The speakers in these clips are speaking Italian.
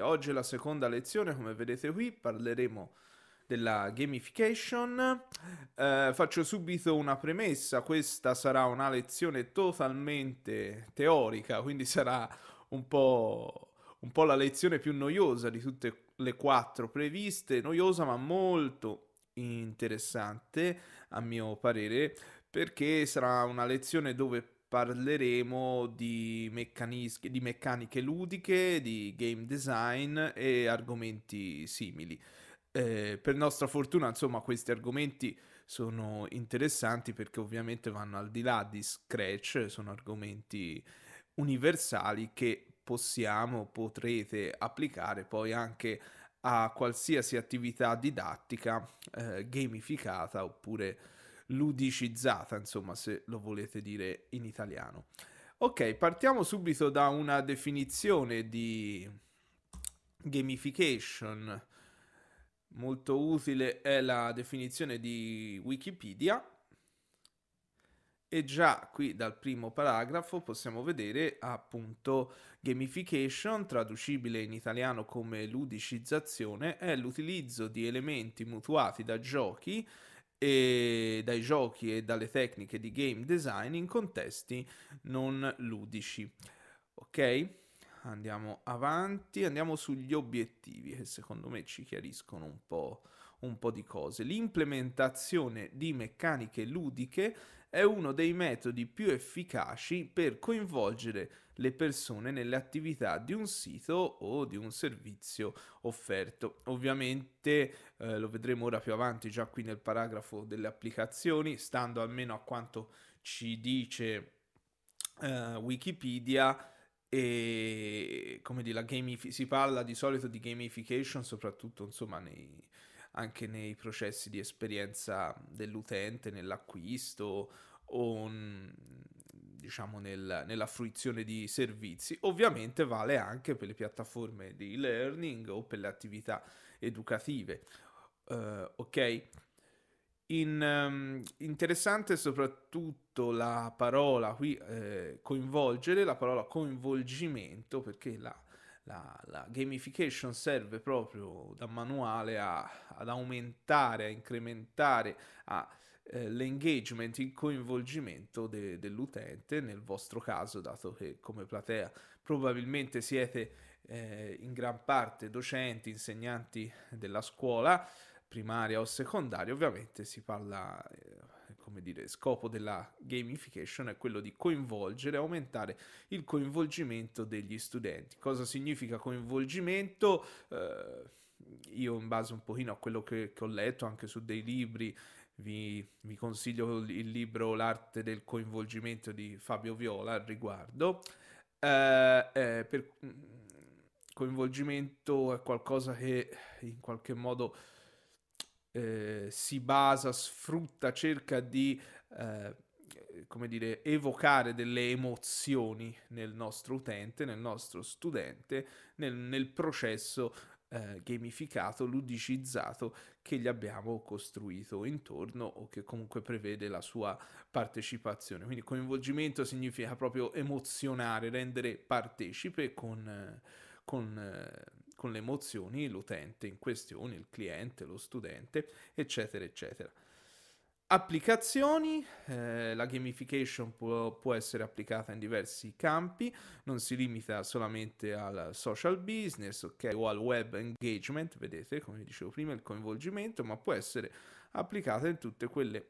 materia. Oggi è la seconda lezione, come vedete qui, parleremo della gamification. Eh, faccio subito una premessa, questa sarà una lezione totalmente teorica, quindi sarà un po', un po' la lezione più noiosa di tutte le quattro previste, noiosa ma molto interessante a mio parere perché sarà una lezione dove parleremo di, meccanis- di meccaniche ludiche, di game design e argomenti simili. Eh, per nostra fortuna, insomma, questi argomenti sono interessanti perché ovviamente vanno al di là di Scratch, sono argomenti universali che possiamo, potrete applicare poi anche a qualsiasi attività didattica eh, gamificata oppure ludicizzata, insomma, se lo volete dire in italiano. Ok, partiamo subito da una definizione di gamification. Molto utile è la definizione di Wikipedia. E già qui dal primo paragrafo possiamo vedere appunto gamification, traducibile in italiano come ludicizzazione, è l'utilizzo di elementi mutuati da giochi e dai giochi e dalle tecniche di game design in contesti non ludici. Ok? Andiamo avanti, andiamo sugli obiettivi che secondo me ci chiariscono un po', un po di cose. L'implementazione di meccaniche ludiche è uno dei metodi più efficaci per coinvolgere le persone nelle attività di un sito o di un servizio offerto. Ovviamente eh, lo vedremo ora più avanti, già qui nel paragrafo delle applicazioni, stando almeno a quanto ci dice eh, Wikipedia e come dire, gamif- si parla di solito di gamification soprattutto insomma nei, anche nei processi di esperienza dell'utente nell'acquisto o diciamo nel, nella fruizione di servizi. Ovviamente vale anche per le piattaforme di learning o per le attività educative. Uh, ok? In, um, interessante soprattutto la parola qui eh, coinvolgere, la parola coinvolgimento, perché la, la, la gamification serve proprio da manuale a, ad aumentare, a incrementare, a eh, l'engagement, il coinvolgimento de- dell'utente, nel vostro caso, dato che come platea probabilmente siete eh, in gran parte docenti, insegnanti della scuola primaria o secondaria, ovviamente si parla, eh, come dire, scopo della gamification è quello di coinvolgere, aumentare il coinvolgimento degli studenti. Cosa significa coinvolgimento? Eh, io in base un pochino a quello che, che ho letto anche su dei libri vi, vi, consiglio il libro L'arte del coinvolgimento di Fabio Viola al riguardo. Eh, eh, per, mm, coinvolgimento è qualcosa che in qualche modo eh, si basa, sfrutta, cerca di eh, come dire, evocare delle emozioni nel nostro utente, nel nostro studente, nel, nel processo eh, gamificato, ludicizzato che gli abbiamo costruito intorno o che comunque prevede la sua partecipazione. Quindi coinvolgimento significa proprio emozionare, rendere partecipe con, con, con le emozioni l'utente in questione, il cliente, lo studente, eccetera, eccetera. Applicazioni, eh, la gamification può, può, essere applicata in diversi campi, non si limita solamente al social business okay, o al web engagement, vedete come dicevo prima il coinvolgimento, ma può essere applicata in tutte quelle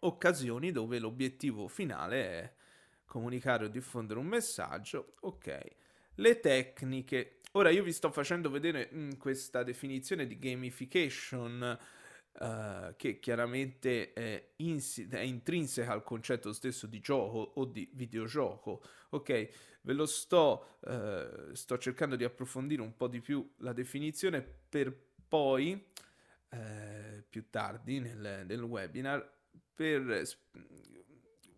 occasioni dove l'obiettivo finale è comunicare o diffondere un messaggio. Ok, le tecniche. Ora io vi sto facendo vedere mh, mm, questa definizione di gamification Uh, che chiaramente è, ins- è, intrinseca al concetto stesso di gioco o di videogioco. Ok, ve lo sto, uh, sto cercando di approfondire un po' di più la definizione per poi, uh, più tardi nel, nel webinar, per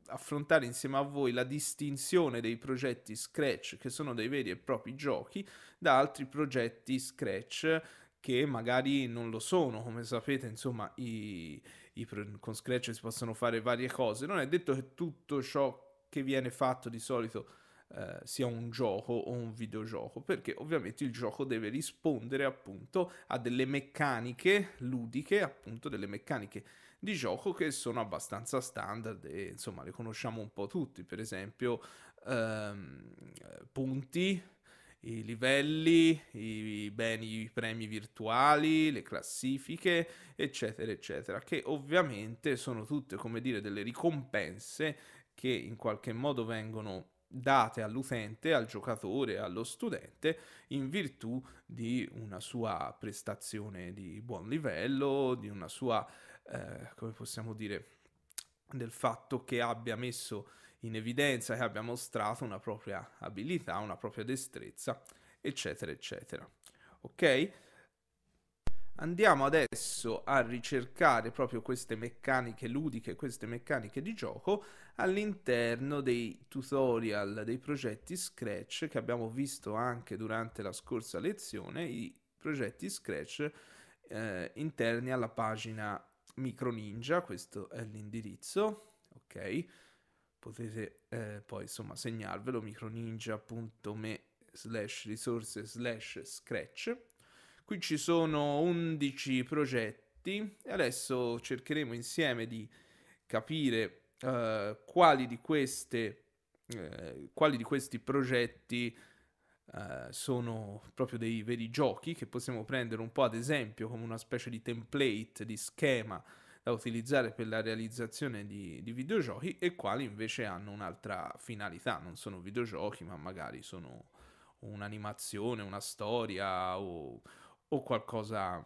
affrontare insieme a voi la distinzione dei progetti Scratch, che sono dei veri e propri giochi, da altri progetti Scratch che magari non lo sono, come sapete, insomma, i, i, con Scratch si possono fare varie cose. Non è detto che tutto ciò che viene fatto di solito eh, sia un gioco o un videogioco, perché ovviamente il gioco deve rispondere appunto a delle meccaniche ludiche, appunto delle meccaniche di gioco che sono abbastanza standard e insomma le conosciamo un po' tutti, per esempio ehm, punti i livelli, i beni, i premi virtuali, le classifiche, eccetera, eccetera, che ovviamente sono tutte, come dire, delle ricompense che in qualche modo vengono date all'utente, al giocatore, allo studente in virtù di una sua prestazione di buon livello, di una sua, eh, come possiamo dire, del fatto che abbia messo in evidenza che abbia mostrato una propria abilità, una propria destrezza, eccetera, eccetera. Ok? Andiamo adesso a ricercare proprio queste meccaniche ludiche, queste meccaniche di gioco all'interno dei tutorial, dei progetti Scratch che abbiamo visto anche durante la scorsa lezione, i progetti Scratch eh, interni alla pagina Micro Ninja, questo è l'indirizzo, ok? potete eh, poi insomma segnarvelo microninja.me slash risorse slash scratch qui ci sono 11 progetti e adesso cercheremo insieme di capire eh, quali di queste eh, quali di questi progetti eh, sono proprio dei veri giochi che possiamo prendere un po' ad esempio come una specie di template di schema da utilizzare per la realizzazione di, di videogiochi e quali invece hanno un'altra finalità, non sono videogiochi ma magari sono un'animazione, una storia o, o qualcosa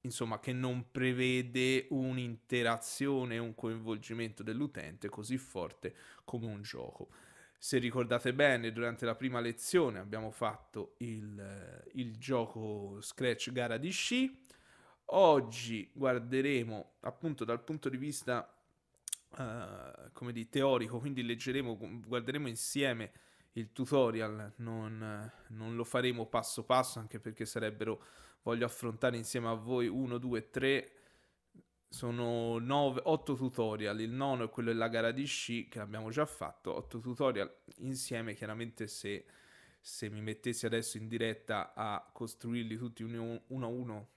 insomma, che non prevede un'interazione, un coinvolgimento dell'utente così forte come un gioco. Se ricordate bene, durante la prima lezione abbiamo fatto il, il gioco Scratch Gara di Sci, Oggi guarderemo appunto dal punto di vista uh, come di teorico, quindi leggeremo, guarderemo insieme il tutorial, non, non, lo faremo passo passo anche perché sarebbero, voglio affrontare insieme a voi 1, 2, 3, sono 9, 8 tutorial, il nono è quello della gara di sci che abbiamo già fatto, 8 tutorial insieme chiaramente se se mi mettessi adesso in diretta a costruirli tutti uno a uno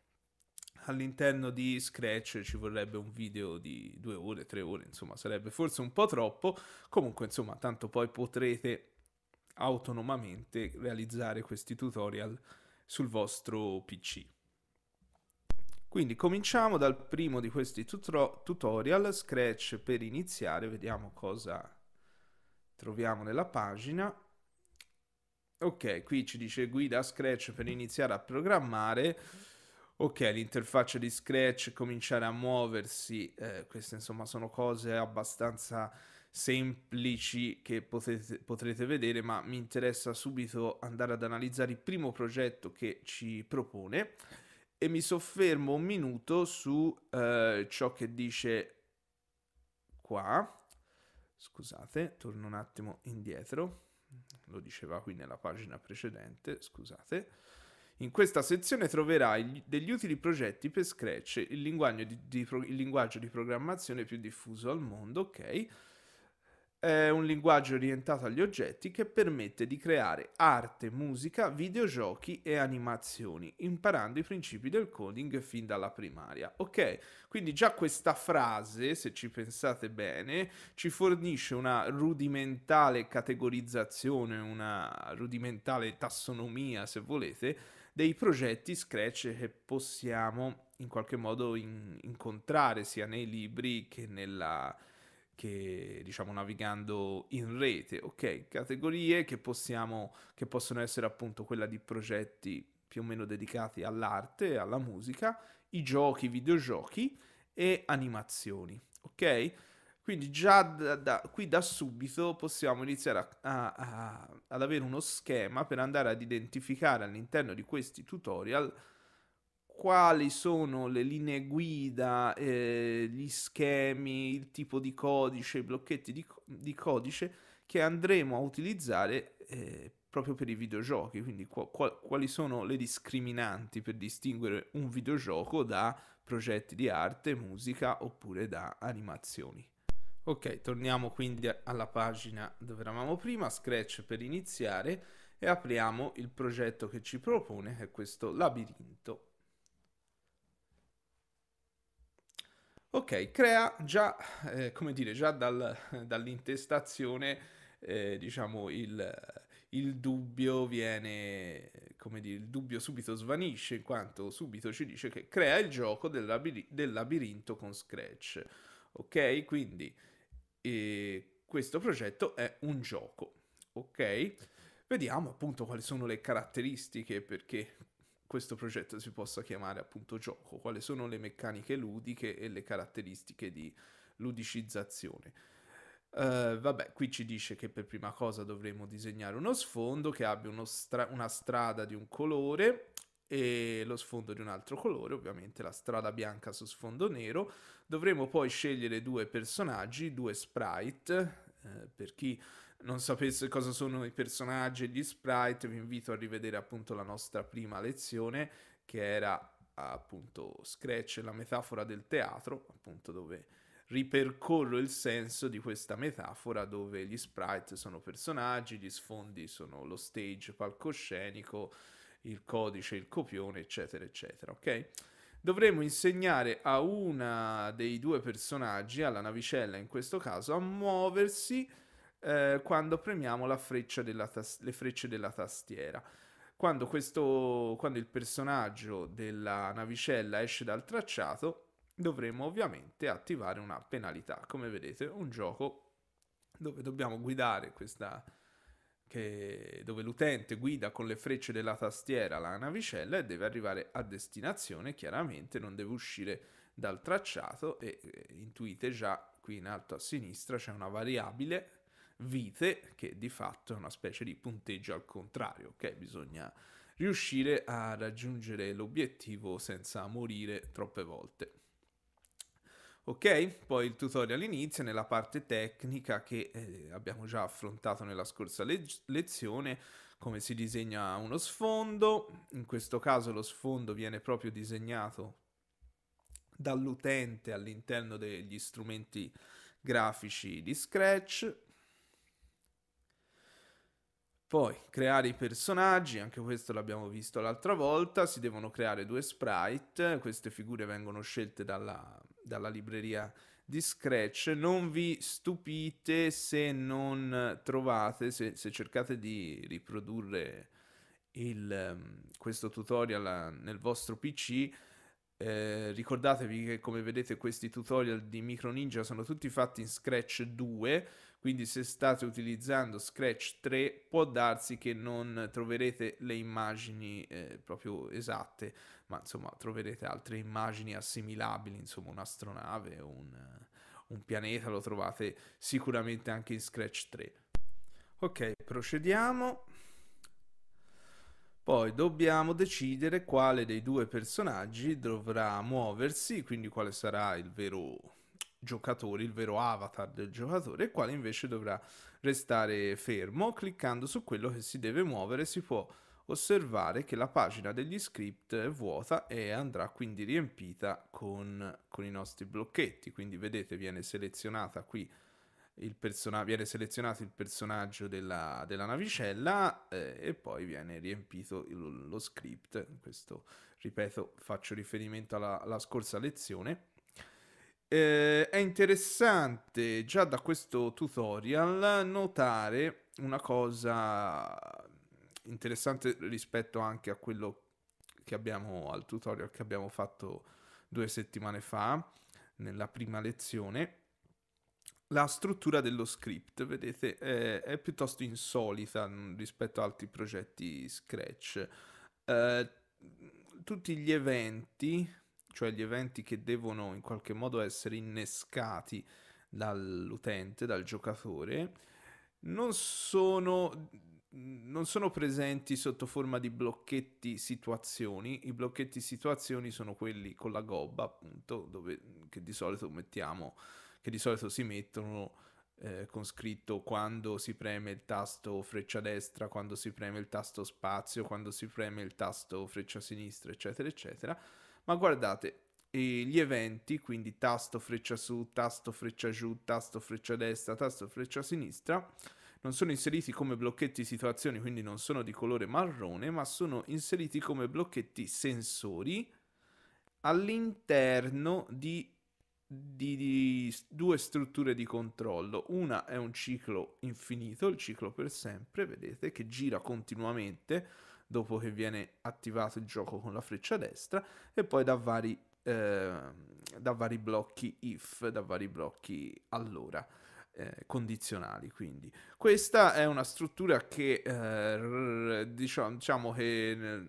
all'interno di Scratch ci vorrebbe un video di due ore, tre ore, insomma sarebbe forse un po' troppo, comunque insomma tanto poi potrete autonomamente realizzare questi tutorial sul vostro PC. Quindi cominciamo dal primo di questi tutro- tutorial, Scratch per iniziare, vediamo cosa troviamo nella pagina. Ok, qui ci dice guida Scratch per iniziare a programmare ok, l'interfaccia di Scratch, cominciare a muoversi, eh, queste insomma sono cose abbastanza semplici che potete, potrete vedere, ma mi interessa subito andare ad analizzare il primo progetto che ci propone e mi soffermo un minuto su eh, ciò che dice qua. Scusate, torno un attimo indietro, lo diceva qui nella pagina precedente, scusate in questa sezione troverai degli utili progetti per Scratch, il linguaggio di, di, il linguaggio di programmazione più diffuso al mondo, ok? È un linguaggio orientato agli oggetti che permette di creare arte, musica, videogiochi e animazioni, imparando i principi del coding fin dalla primaria. Ok, quindi già questa frase, se ci pensate bene, ci fornisce una rudimentale categorizzazione, una rudimentale tassonomia, se volete, dei progetti Scratch che possiamo in qualche modo in- incontrare sia nei libri che nella, che, diciamo navigando in rete, ok? Categorie che possiamo che possono essere appunto quella di progetti più o meno dedicati all'arte, alla musica, i giochi, i videogiochi e animazioni, ok? Quindi già da, da, qui da subito possiamo iniziare a, a, a, ad avere uno schema per andare ad identificare all'interno di questi tutorial quali sono le linee guida, eh, gli schemi, il tipo di codice, i blocchetti di, di codice che andremo a utilizzare eh, proprio per i videogiochi, quindi qual- quali sono le discriminanti per distinguere un videogioco da progetti di arte, musica oppure da animazioni. Ok, torniamo quindi alla pagina dove eravamo prima, Scratch per iniziare e apriamo il progetto che ci propone, che è questo labirinto. Ok, crea già, eh, come dire, già dal, dall'intestazione, eh, diciamo, il, il dubbio viene, come dire, il dubbio subito svanisce, in quanto subito ci dice che crea il gioco del, labir- del labirinto con Scratch. Ok, quindi e questo progetto è un gioco, ok? Vediamo appunto quali sono le caratteristiche perché questo progetto si possa chiamare appunto gioco, quali sono le meccaniche ludiche e le caratteristiche di ludicizzazione. Uh, vabbè, qui ci dice che per prima cosa dovremo disegnare uno sfondo che abbia stra- una strada di un colore e lo sfondo di un altro colore, ovviamente la strada bianca su sfondo nero. Dovremo poi scegliere due personaggi, due sprite. Eh, per chi non sapesse cosa sono i personaggi e gli sprite, vi invito a rivedere appunto la nostra prima lezione che era appunto Scratch, la metafora del teatro, appunto dove ripercorro il senso di questa metafora dove gli sprite sono personaggi, gli sfondi sono lo stage palcoscenico il codice, il copione, eccetera, eccetera, ok? Dovremo insegnare a una dei due personaggi, alla navicella in questo caso, a muoversi eh, quando premiamo la freccia della tas- le frecce della tastiera. Quando, questo, quando il personaggio della navicella esce dal tracciato, dovremo ovviamente attivare una penalità. Come vedete, un gioco dove dobbiamo guidare questa, che, dove l'utente guida con le frecce della tastiera la navicella e deve arrivare a destinazione, chiaramente non deve uscire dal tracciato e eh, intuite già qui in alto a sinistra c'è una variabile vite che di fatto è una specie di punteggio al contrario, ok? Bisogna riuscire a raggiungere l'obiettivo senza morire troppe volte. Ok, poi il tutorial inizia nella parte tecnica che eh, abbiamo già affrontato nella scorsa le- lezione, come si disegna uno sfondo, in questo caso lo sfondo viene proprio disegnato dall'utente all'interno degli strumenti grafici di Scratch. Poi creare i personaggi, anche questo l'abbiamo visto l'altra volta, si devono creare due sprite, queste figure vengono scelte dalla dalla libreria di Scratch. Non vi stupite se non trovate, se, se cercate di riprodurre il, ehm, questo tutorial eh, nel vostro PC. Eh, ricordatevi che come vedete questi tutorial di Micro Ninja sono tutti fatti in Scratch 2, quindi se state utilizzando Scratch 3 può darsi che non troverete le immagini eh, proprio esatte ma insomma troverete altre immagini assimilabili, insomma un'astronave, un, un pianeta lo trovate sicuramente anche in Scratch 3. Ok, procediamo. Poi dobbiamo decidere quale dei due personaggi dovrà muoversi, quindi quale sarà il vero giocatore, il vero avatar del giocatore, e quale invece dovrà restare fermo. Cliccando su quello che si deve muovere si può osservare che la pagina degli script è vuota e andrà quindi riempita con, con i nostri blocchetti. Quindi vedete viene selezionata qui il persona- viene selezionato il personaggio della, della navicella eh, e poi viene riempito il, lo script. Questo, ripeto, faccio riferimento alla, alla scorsa lezione. Eh, è interessante già da questo tutorial notare una cosa interessante rispetto anche a quello che abbiamo, al tutorial che abbiamo fatto due settimane fa, nella prima lezione. La struttura dello script, vedete, è, è piuttosto insolita mm, rispetto a altri progetti Scratch. Eh, tutti gli eventi, cioè gli eventi che devono in qualche modo essere innescati dall'utente, dal giocatore, non sono non sono presenti sotto forma di blocchetti situazioni. I blocchetti situazioni sono quelli con la gobba, appunto, dove, mhmm, che di solito mettiamo, che di solito si mettono eh, con scritto quando si preme il tasto freccia destra, quando si preme il tasto spazio, quando si preme il tasto freccia sinistra, eccetera, eccetera. Ma guardate, gli eventi, quindi tasto freccia su, tasto freccia giù, tasto freccia destra, tasto freccia sinistra, non sono inseriti come blocchetti situazioni, quindi non sono di colore marrone, ma sono inseriti come blocchetti sensori all'interno di, di, di due strutture di controllo. Una è un ciclo infinito, il ciclo per sempre, vedete, che gira continuamente dopo che viene attivato il gioco con la freccia destra e poi da vari ehm, da vari blocchi if, da vari blocchi allora eh, condizionali. Quindi questa è una struttura che eh, diciamo, diciamo che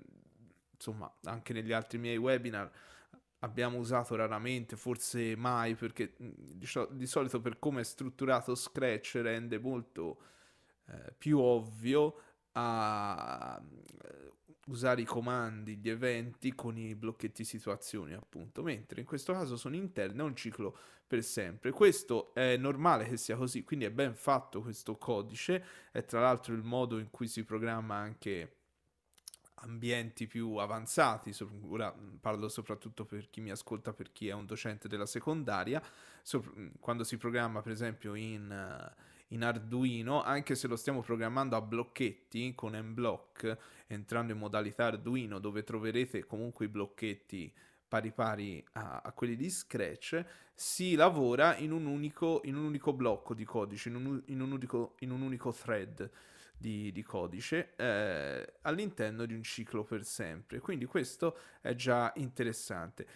insomma anche negli altri miei webinar abbiamo usato raramente, forse mai, perché mm, di, solito per come è strutturato Scratch rende molto eh, più ovvio a usare i comandi, gli eventi con i blocchetti situazioni, appunto, mentre in questo caso sono interne è un ciclo per sempre. Questo è normale che sia così, quindi è ben fatto questo codice, è tra l'altro il modo in cui si programma anche ambienti più avanzati, ora parlo soprattutto per chi mi ascolta, per chi è un docente della secondaria, quando si programma per esempio in... Uh, in Arduino, anche se lo stiamo programmando a blocchetti con mblock, entrando in modalità Arduino dove troverete comunque i blocchetti pari pari a, a, quelli di Scratch, si lavora in un unico, in un unico blocco di codice, in un, in un, unico, in un unico, thread di, di codice eh, all'interno di un ciclo per sempre. Quindi questo è già interessante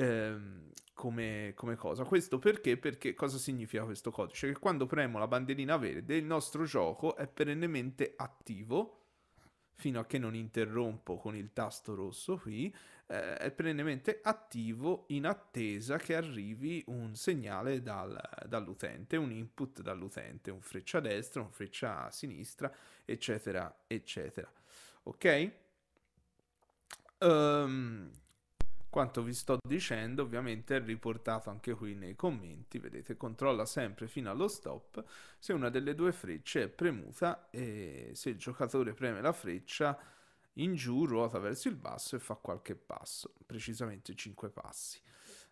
ehm, come, come, cosa. Questo perché? Perché cosa significa questo codice? Che quando premo la bandierina verde il nostro gioco è perennemente attivo fino a che non interrompo con il tasto rosso qui, eh, è perennemente attivo in attesa che arrivi un segnale dal, dall'utente, un input dall'utente, un freccia a destra, un freccia a sinistra, eccetera, eccetera. Ok? Um, quanto vi sto dicendo ovviamente è riportato anche qui nei commenti, vedete controlla sempre fino allo stop se una delle due frecce è premuta e se il giocatore preme la freccia in giù ruota verso il basso e fa qualche passo, precisamente 5 passi.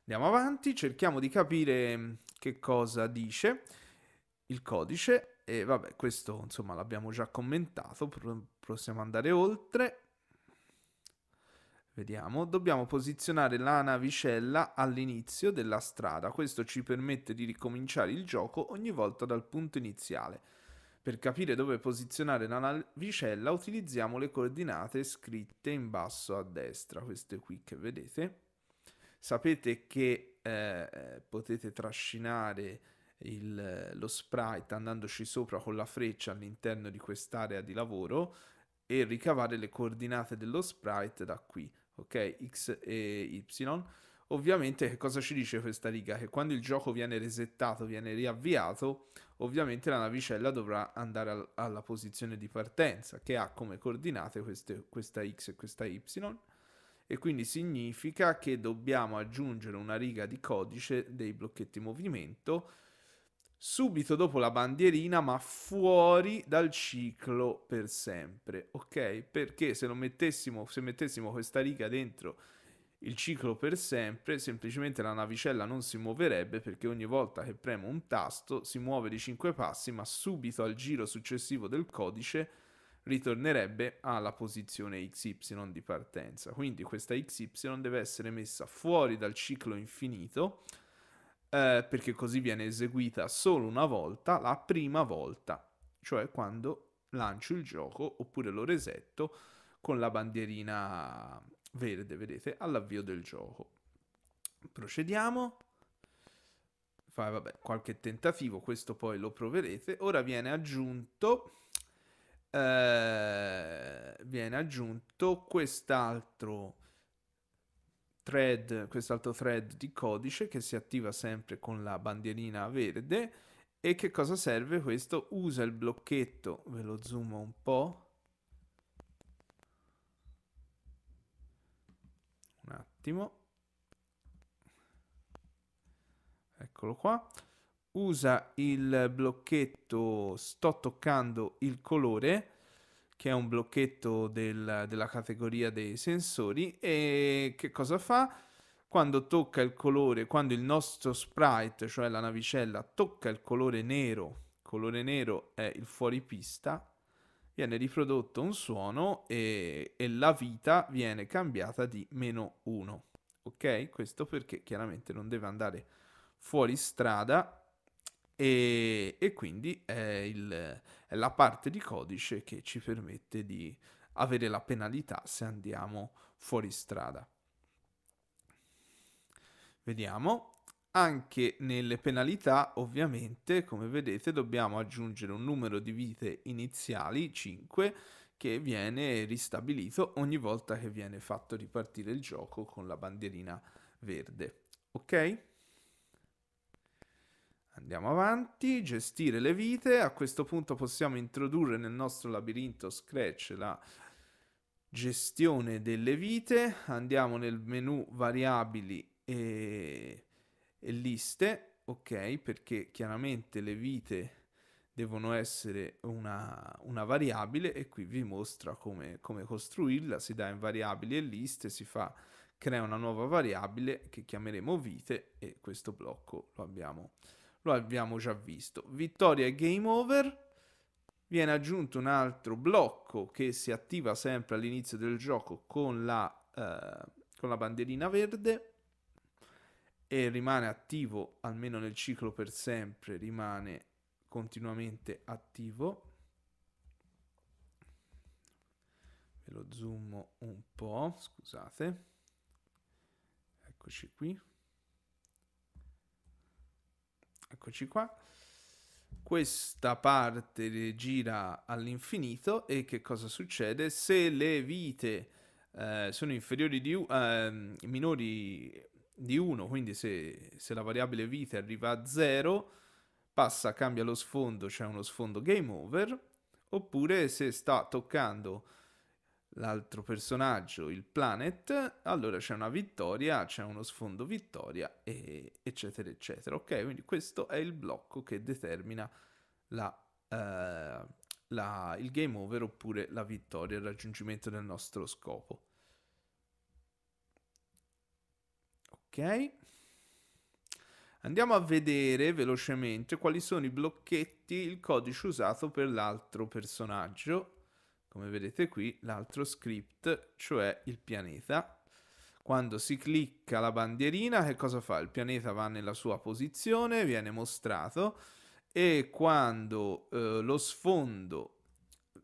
Andiamo avanti, cerchiamo di capire mm, che cosa dice il codice e vabbè questo insomma l'abbiamo già commentato, possiamo andare oltre. Vediamo, dobbiamo posizionare la navicella all'inizio della strada, questo ci permette di ricominciare il gioco ogni volta dal punto iniziale. Per capire dove posizionare la navicella utilizziamo le coordinate scritte in basso a destra, queste qui che vedete. Sapete che eh, eh potete trascinare il, lo sprite andandoci sopra con la freccia all'interno di quest'area di lavoro e ricavare le coordinate dello sprite da qui ok, X e Y. Ovviamente cosa ci dice questa riga? Che quando il gioco viene resettato, viene riavviato, ovviamente la navicella dovrà andare al, alla posizione di partenza, che ha come coordinate queste, questa X e questa Y. E quindi significa che dobbiamo aggiungere una riga di codice dei blocchetti movimento subito dopo la bandierina, ma fuori dal ciclo per sempre, ok? Perché se non mettessimo, se mettessimo questa riga dentro il ciclo per sempre, semplicemente la navicella non si muoverebbe perché ogni volta che premo un tasto si muove di 5 passi, ma subito al giro successivo del codice ritornerebbe alla posizione XY di partenza. Quindi questa XY deve essere messa fuori dal ciclo infinito eh, perché così viene eseguita solo una volta, la prima volta, cioè quando lancio il gioco oppure lo resetto con la bandierina verde, vedete, all'avvio del gioco. Procediamo. Fa, vabbè, qualche tentativo, questo poi lo proverete. Ora viene aggiunto... Eh, viene aggiunto quest'altro thread, quest'altro thread di codice che si attiva sempre con la bandierina verde e che cosa serve questo? Usa il blocchetto, ve lo zoom un po', un attimo, eccolo qua, usa il blocchetto sto toccando il colore che è un blocchetto del, della categoria dei sensori e che cosa fa? Quando tocca il colore, quando il nostro sprite, cioè la navicella, tocca il colore nero, colore nero è il fuoripista, viene riprodotto un suono e, e la vita viene cambiata di meno 1. Ok? Questo perché chiaramente non deve andare fuori strada e, e quindi è, il, è, la parte di codice che ci permette di avere la penalità se andiamo fuori strada. Vediamo. Anche nelle penalità, ovviamente, come vedete, dobbiamo aggiungere un numero di vite iniziali, 5, che viene ristabilito ogni volta che viene fatto ripartire il gioco con la bandierina verde. Ok? Andiamo avanti, gestire le vite, a questo punto possiamo introdurre nel nostro labirinto Scratch la gestione delle vite, andiamo nel menu variabili e, e liste, ok, perché chiaramente le vite devono essere una, una, variabile e qui vi mostra come, come, costruirla, si dà in variabili e liste, si fa, crea una nuova variabile che chiameremo vite e questo blocco lo abbiamo lo abbiamo già visto. Vittoria e game over. Viene aggiunto un altro blocco che si attiva sempre all'inizio del gioco con la, eh, con la bandierina verde e rimane attivo almeno nel ciclo per sempre, rimane continuamente attivo. Ve lo zoom un po', scusate. Eccoci qui. Eccoci qua. Questa parte gira all'infinito e che cosa succede? Se le vite eh, sono inferiori di, eh, minori di 1, quindi se, se, la variabile vite arriva a 0, passa, cambia lo sfondo, c'è cioè uno sfondo game over, oppure se sta toccando l'altro personaggio, il Planet, allora c'è una vittoria, c'è uno sfondo vittoria, eccetera, eccetera. Ok, quindi questo è il blocco che determina la, eh, la, il game over oppure la vittoria, il raggiungimento del nostro scopo. Ok. Andiamo a vedere velocemente quali sono i blocchetti, il codice usato per l'altro personaggio come vedete qui, l'altro script, cioè il pianeta. Quando si clicca la bandierina, che cosa fa? Il pianeta va nella sua posizione, viene mostrato e quando eh, lo sfondo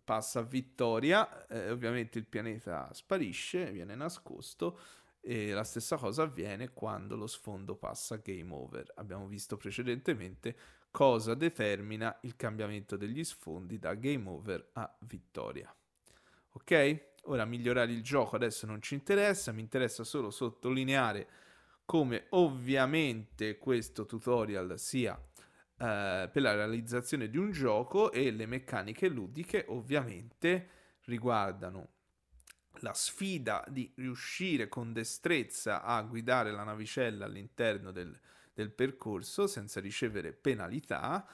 passa a vittoria, eh, ovviamente il pianeta sparisce, viene nascosto e la stessa cosa avviene quando lo sfondo passa game over. Abbiamo visto precedentemente cosa determina il cambiamento degli sfondi da game over a vittoria. Ok? Ora migliorare il gioco adesso non ci interessa, mi interessa solo sottolineare come ovviamente questo tutorial sia eh, per la realizzazione di un gioco e le meccaniche ludiche ovviamente riguardano la sfida di riuscire con destrezza a guidare la navicella all'interno del gioco del percorso senza ricevere penalità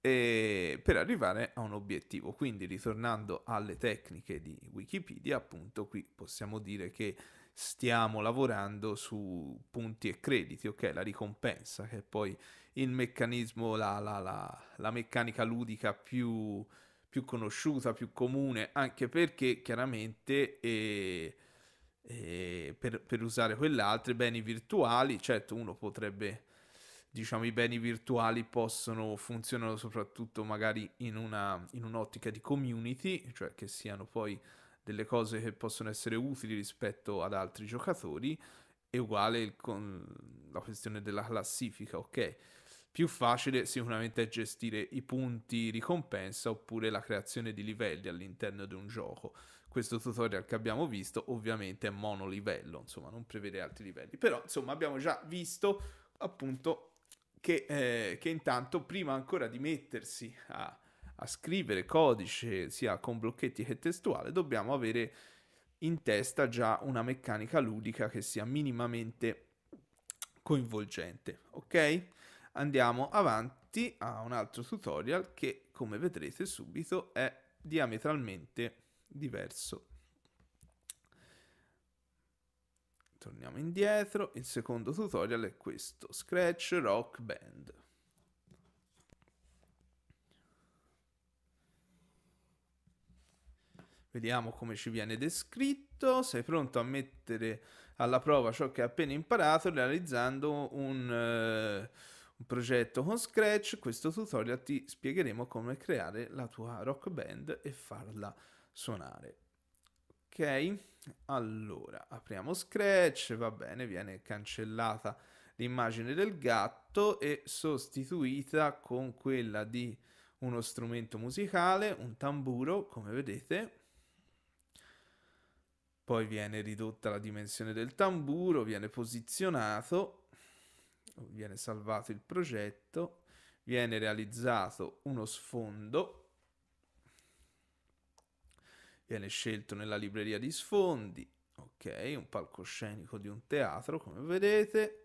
eh, per arrivare a un obiettivo. Quindi ritornando alle tecniche di Wikipedia, appunto qui possiamo dire che stiamo lavorando su punti e crediti, ok? La ricompensa, che è poi il meccanismo, la, la, la, la meccanica ludica più, più, conosciuta, più comune, anche perché chiaramente... Eh, eh, per, per usare quell'altro, beni virtuali, certo uno potrebbe diciamo, i beni virtuali possono funzionare soprattutto magari in, una, in un'ottica di community, cioè che siano poi delle cose che possono essere utili rispetto ad altri giocatori, è uguale il, con la questione della classifica, ok? Più facile sicuramente è gestire i punti ricompensa oppure la creazione di livelli all'interno di un gioco. Questo tutorial che abbiamo visto ovviamente è monolivello, insomma non prevede altri livelli, però insomma abbiamo già visto appunto che, eh, che intanto prima ancora di mettersi a, a scrivere codice sia con blocchetti che testuale, dobbiamo avere in testa già una meccanica ludica che sia minimamente coinvolgente. Ok? Andiamo avanti a un altro tutorial che, come vedrete subito, è diametralmente diverso. torniamo indietro, il secondo tutorial è questo, Scratch Rock Band. Vediamo come ci viene descritto, sei pronto a mettere alla prova ciò che hai appena imparato realizzando un, eh, un progetto con Scratch, questo tutorial ti spiegheremo come creare la tua rock band e farla suonare. Ok, allora apriamo Scratch, va bene, viene cancellata l'immagine del gatto e sostituita con quella di uno strumento musicale, un tamburo, come vedete. Poi viene ridotta la dimensione del tamburo, viene posizionato, viene salvato il progetto, viene realizzato uno sfondo Viene scelto nella libreria di sfondi, ok, un palcoscenico di un teatro, come vedete.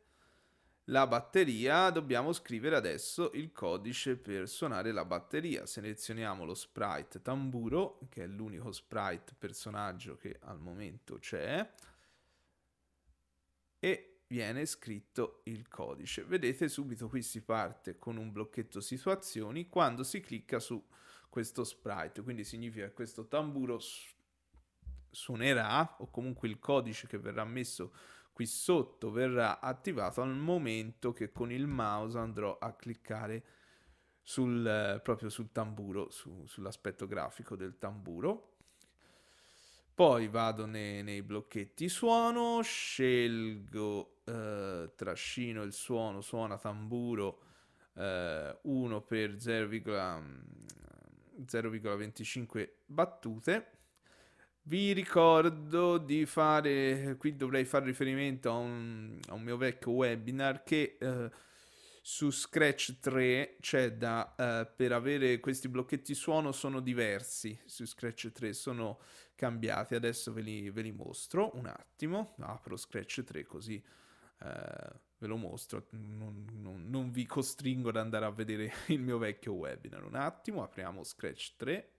La batteria, dobbiamo scrivere adesso il codice per suonare la batteria. Selezioniamo lo sprite tamburo, che è l'unico sprite personaggio che al momento c'è, e viene scritto il codice. Vedete subito qui si parte con un blocchetto situazioni, quando si clicca su questo sprite, quindi significa che questo tamburo suonerà o comunque il codice che verrà messo qui sotto verrà attivato al momento che con il mouse andrò a cliccare sul, proprio sul tamburo, su, sull'aspetto grafico del tamburo. Poi vado nei, nei blocchetti suono, scelgo, eh, trascino il suono, suona tamburo eh, 1 per 0, 0,25 battute. Vi ricordo di fare, qui dovrei fare riferimento a un, a un mio vecchio webinar che eh, su Scratch 3 c'è da, eh, per avere questi blocchetti suono sono diversi, su Scratch 3 sono cambiati, adesso ve li, ve li mostro un attimo, apro Scratch 3 così... Eh, ve lo mostro, non, non, non, vi costringo ad andare a vedere il mio vecchio webinar. Un attimo, apriamo Scratch 3.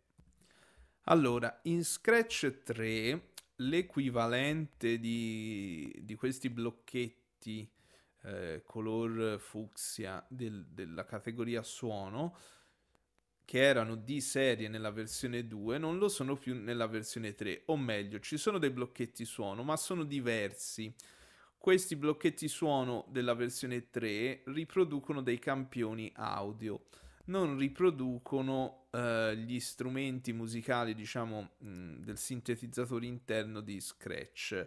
Allora, in Scratch 3 l'equivalente di, di questi blocchetti eh, color fucsia del, della categoria suono che erano di serie nella versione 2 non lo sono più nella versione 3 o meglio ci sono dei blocchetti suono ma sono diversi questi blocchetti suono della versione 3 riproducono dei campioni audio, non riproducono eh, gli strumenti musicali, diciamo, mh, mm, del sintetizzatore interno di Scratch,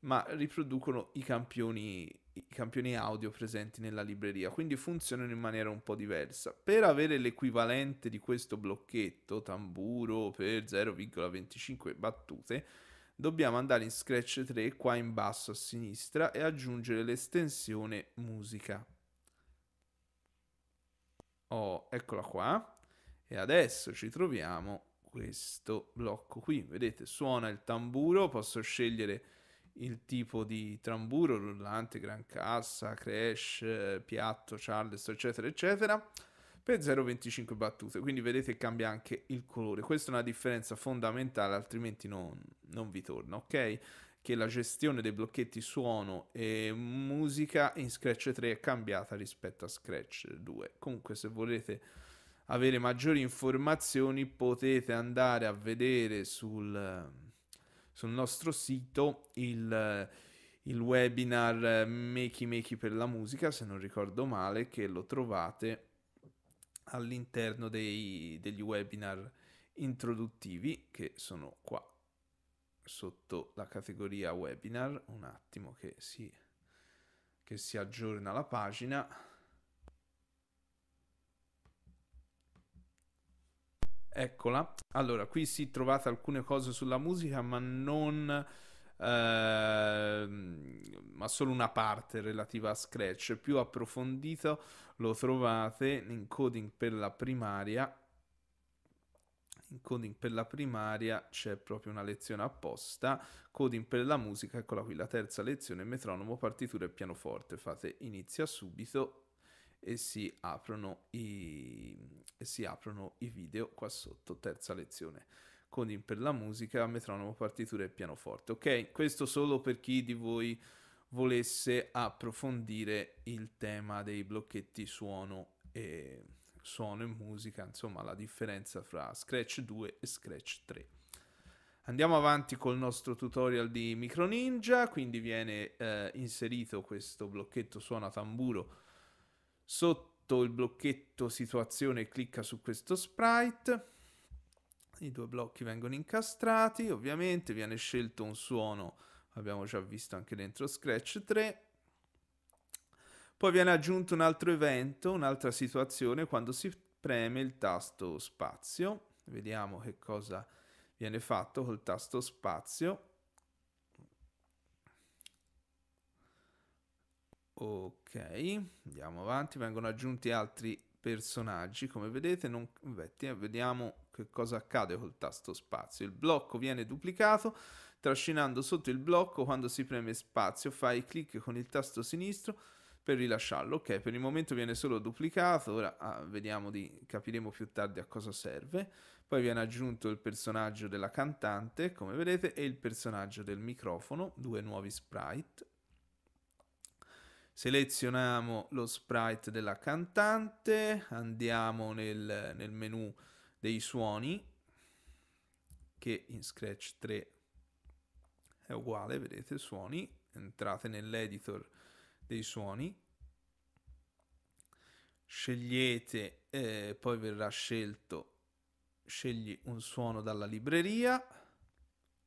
ma riproducono i campioni, i campioni audio presenti nella libreria, quindi funzionano in maniera un po' diversa. Per avere l'equivalente di questo blocchetto tamburo per 0,25 battute, dobbiamo andare in Scratch 3 qua in basso a sinistra e aggiungere l'estensione musica. Oh, eccola qua. E adesso ci troviamo questo blocco qui. Vedete, suona il tamburo, posso scegliere il tipo di tamburo, rullante, gran cassa, crash, eh, piatto, charleston, eccetera, eccetera per 0,25 battute, quindi vedete cambia anche il colore. Questa è una differenza fondamentale, altrimenti non, non vi torna, ok? Che la gestione dei blocchetti suono e musica in Scratch 3 è cambiata rispetto a Scratch 2. Comunque se volete avere maggiori informazioni potete andare a vedere sul, sul nostro sito il il webinar Makey Makey per la musica, se non ricordo male, che lo trovate all'interno dei, degli webinar introduttivi che sono qua sotto la categoria webinar. Un attimo che si, che si aggiorna la pagina. Eccola. Allora, qui si trovate alcune cose sulla musica, ma non Ehm, ma solo una parte relativa a Scratch. Più approfondito lo trovate in coding per la primaria. In coding per la primaria c'è proprio una lezione apposta. Coding per la musica, eccola qui, la terza lezione, metronomo, partitura e pianoforte. Fate inizia subito e si aprono i, e si aprono i video qua sotto, terza lezione con in, per la musica, metronomo, partitura e pianoforte. Ok, questo solo per chi di voi volesse approfondire il tema dei blocchetti suono e, suono e musica, insomma la differenza fra Scratch 2 e Scratch 3. Andiamo avanti col nostro tutorial di Micro Ninja, quindi viene eh, inserito questo blocchetto suona tamburo sotto il blocchetto situazione clicca su questo sprite i due blocchi vengono incastrati, ovviamente viene scelto un suono, abbiamo già visto anche dentro Scratch 3. Poi viene aggiunto un altro evento, un'altra situazione quando si preme il tasto spazio. Vediamo che cosa viene fatto col tasto spazio. Ok, andiamo avanti, vengono aggiunti altri personaggi, come vedete, non... Eh, vediamo che cosa accade col tasto spazio? Il blocco viene duplicato, trascinando sotto il blocco quando si preme spazio, fai clic con il tasto sinistro per rilasciarlo. Ok, per il momento viene solo duplicato, ora ah, vediamo di capiremo più tardi a cosa serve. Poi viene aggiunto il personaggio della cantante, come vedete, e il personaggio del microfono, due nuovi sprite. Selezioniamo lo sprite della cantante, andiamo nel, nel menu dei suoni che in Scratch 3 è uguale, vedete, suoni, entrate nell'editor dei suoni, scegliete, eh, poi verrà scelto, scegli un suono dalla libreria,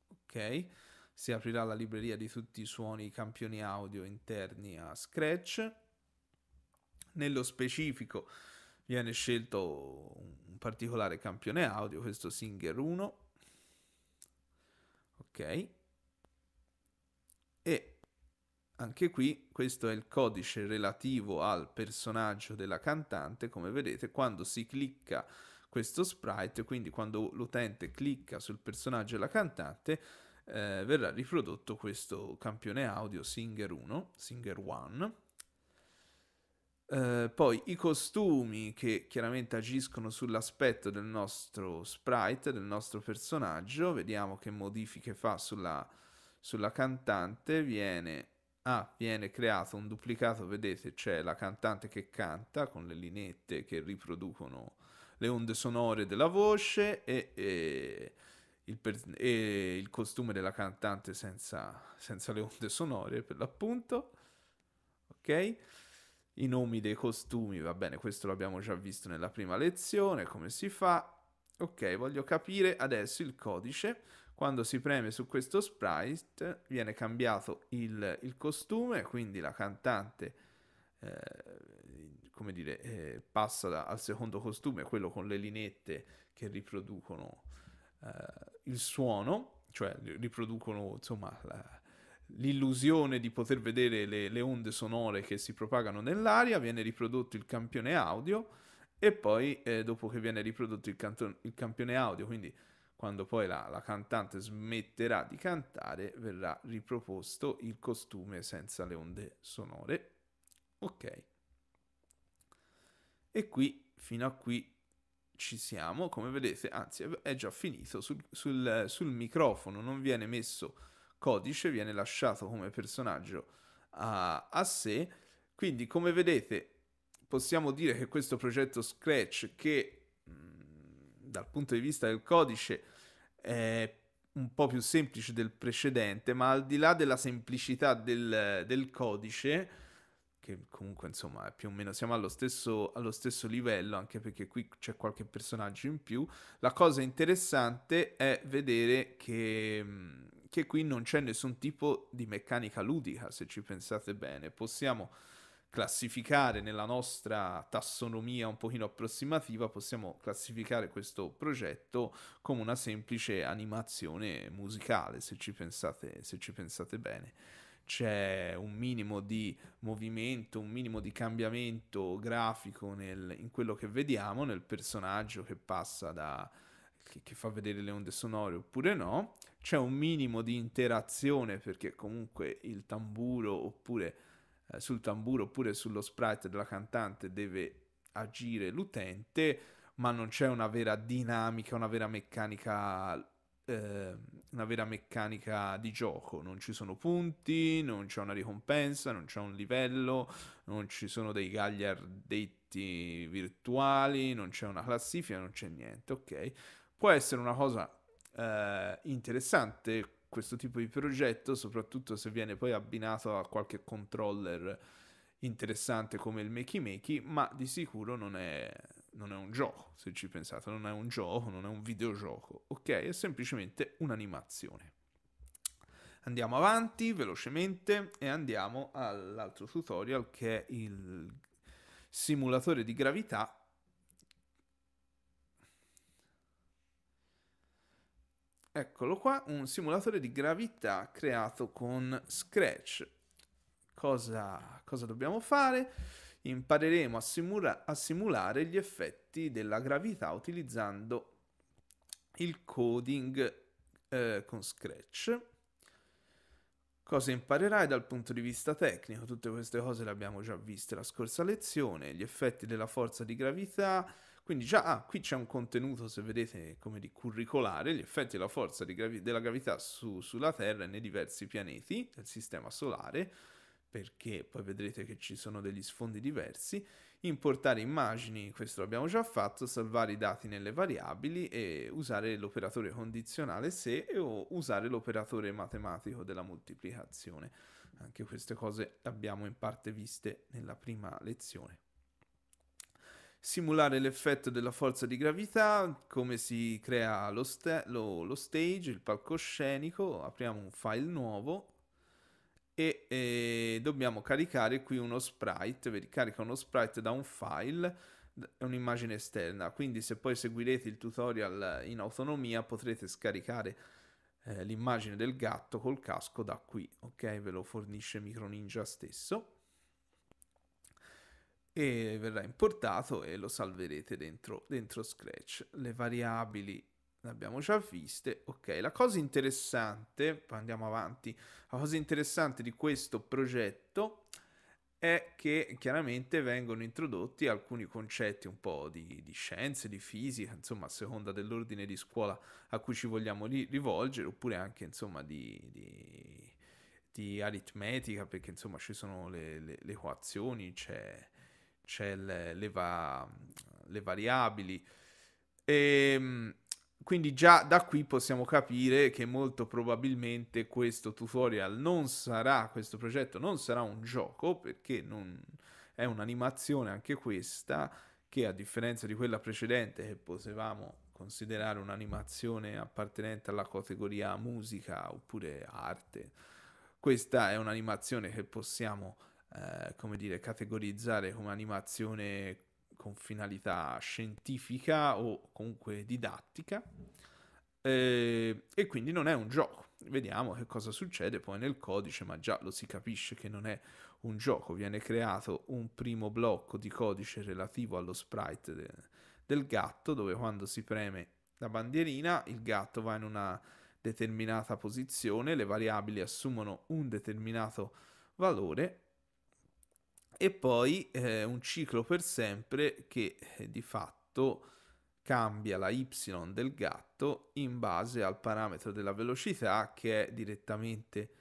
ok, si aprirà la libreria di tutti i suoni, i campioni audio interni a Scratch, nello specifico Viene scelto un particolare campione audio, questo Singer 1. Ok. E anche qui questo è il codice relativo al personaggio della cantante, come vedete quando si clicca questo sprite, quindi quando l'utente clicca sul personaggio della cantante, eh, verrà riprodotto questo campione audio Singer 1, Singer 1, eh, poi i costumi che chiaramente agiscono sull'aspetto del nostro sprite, del nostro personaggio. Vediamo che modifiche fa sulla, sulla cantante. Viene, ah, viene creato un duplicato, vedete, c'è la cantante che canta con le linette che riproducono le onde sonore della voce e, e, il, per, e il, costume della cantante senza, senza le onde sonore, per l'appunto. Ok? i nomi dei costumi, va bene, questo l'abbiamo già visto nella prima lezione, come si fa. Ok, voglio capire adesso il codice. Quando si preme su questo sprite viene cambiato il, il costume, quindi la cantante eh, come dire, eh, passa da, al secondo costume, quello con le linette che riproducono eh, il suono, cioè riproducono insomma la, l'illusione di poter vedere le, le, onde sonore che si propagano nell'aria, viene riprodotto il campione audio e poi eh, dopo che viene riprodotto il, canto- il, campione audio, quindi quando poi la, la, cantante smetterà di cantare, verrà riproposto il costume senza le onde sonore. Ok. E qui, fino a qui ci siamo, come vedete, anzi è già finito sul, sul, sul microfono, non viene messo codice viene lasciato come personaggio a, a sé. Quindi, come vedete, possiamo dire che questo progetto Scratch, che mh, mm, dal punto di vista del codice è un po' più semplice del precedente, ma al di là della semplicità del, del codice, che comunque insomma più o meno siamo allo stesso, allo stesso, livello, anche perché qui c'è qualche personaggio in più, la cosa interessante è vedere che mh, mm, che qui non c'è nessun tipo di meccanica ludica, se ci pensate bene. Possiamo classificare nella nostra tassonomia un pochino approssimativa, possiamo classificare questo progetto come una semplice animazione musicale, se ci pensate, se ci pensate bene. C'è un minimo di movimento, un minimo di cambiamento grafico nel, in quello che vediamo, nel personaggio che passa da, che, che, fa vedere le onde sonore oppure no, c'è un minimo di interazione perché comunque il tamburo oppure eh, sul tamburo oppure sullo sprite della cantante deve agire l'utente, ma non c'è una vera dinamica, una vera meccanica ehm, una vera meccanica di gioco, non ci sono punti, non c'è una ricompensa, non c'è un livello, non ci sono dei gagliardetti virtuali, non c'è una classifica, non c'è niente, ok? può essere una cosa eh, interessante questo tipo di progetto, soprattutto se viene poi abbinato a qualche controller interessante come il Makey Makey, ma di sicuro non è, non è un gioco, se ci pensate, non è un gioco, non è un videogioco, ok? È semplicemente un'animazione. Andiamo avanti velocemente e andiamo all'altro tutorial che è il simulatore di gravità Eccolo qua, un simulatore di gravità creato con Scratch. Cosa, cosa dobbiamo fare? Impareremo a, simula- a simulare gli effetti della gravità utilizzando il coding eh, con Scratch. Cosa imparerai dal punto di vista tecnico? Tutte queste cose le abbiamo già viste la scorsa lezione, gli effetti della forza di gravità, quindi già ah, qui c'è un contenuto, se vedete, come di curricolare, gli effetti della forza gravi- della gravità su- sulla Terra e nei diversi pianeti del Sistema Solare, perché poi vedrete che ci sono degli sfondi diversi, importare immagini, questo l'abbiamo già fatto, salvare i dati nelle variabili e usare l'operatore condizionale se o usare l'operatore matematico della moltiplicazione. Anche queste cose le abbiamo in parte viste nella prima lezione simulare l'effetto della forza di gravità, come si crea lo, sta- lo, lo stage, il palcoscenico, apriamo un file nuovo e, e dobbiamo caricare qui uno sprite, vedi, carica uno sprite da un file, un'immagine esterna, quindi se poi seguirete il tutorial in autonomia potrete scaricare eh, l'immagine del gatto col casco da qui, ok? Ve lo fornisce Micro Ninja stesso e verrà importato e lo salverete dentro, dentro Scratch. Le variabili le abbiamo già viste. Ok, la cosa interessante, poi andiamo avanti, la cosa interessante di questo progetto è che chiaramente vengono introdotti alcuni concetti un po' di, di scienze, di fisica, insomma a seconda dell'ordine di scuola a cui ci vogliamo li, rivolgere, oppure anche insomma di, di, di aritmetica, perché insomma ci sono le, le, le equazioni, c'è c'è le, le, va, le variabili. E, ehm, quindi già da qui possiamo capire che molto probabilmente questo tutorial non sarà, questo progetto non sarà un gioco perché non, è un'animazione anche questa che a differenza di quella precedente che potevamo considerare un'animazione appartenente alla categoria musica oppure arte, questa è un'animazione che possiamo eh, come dire, categorizzare come animazione con finalità scientifica o comunque didattica. Eh, e quindi non è un gioco. Vediamo che cosa succede poi nel codice, ma già lo si capisce che non è un gioco. Viene creato un primo blocco di codice relativo allo sprite de- del gatto, dove quando si preme la bandierina il gatto va in una determinata posizione, le variabili assumono un determinato valore e poi eh, un ciclo per sempre che eh, di fatto cambia la y del gatto in base al parametro della velocità che è direttamente